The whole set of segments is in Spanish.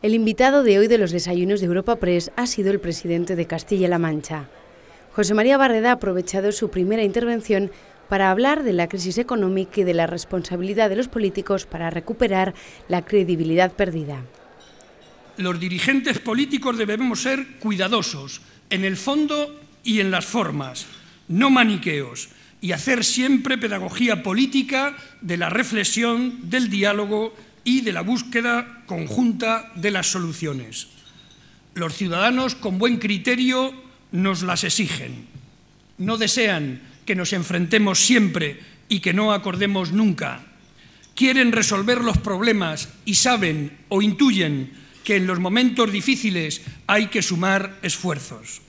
El invitado de hoy de los desayunos de Europa Press ha sido el presidente de Castilla-La Mancha. José María Barreda ha aprovechado su primera intervención para hablar de la crisis económica y de la responsabilidad de los políticos para recuperar la credibilidad perdida. Los dirigentes políticos debemos ser cuidadosos en el fondo y en las formas, no maniqueos, y hacer siempre pedagogía política de la reflexión, del diálogo y de la búsqueda conjunta de las soluciones. Los ciudadanos con buen criterio nos las exigen. No desean que nos enfrentemos siempre y que no acordemos nunca. Quieren resolver los problemas y saben o intuyen que en los momentos difíciles hay que sumar esfuerzos.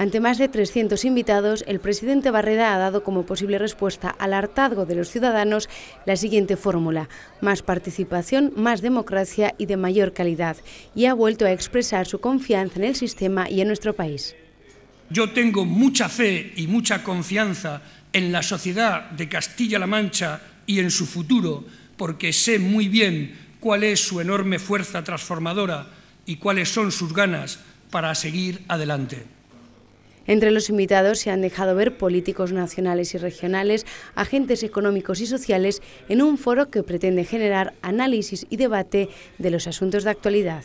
Ante más de 300 invitados, el presidente Barreda ha dado como posible respuesta al hartazgo de los ciudadanos la siguiente fórmula, más participación, más democracia y de mayor calidad, y ha vuelto a expresar su confianza en el sistema y en nuestro país. Yo tengo mucha fe y mucha confianza en la sociedad de Castilla-La Mancha y en su futuro, porque sé muy bien cuál es su enorme fuerza transformadora y cuáles son sus ganas para seguir adelante. Entre los invitados se han dejado ver políticos nacionales y regionales, agentes económicos y sociales en un foro que pretende generar análisis y debate de los asuntos de actualidad.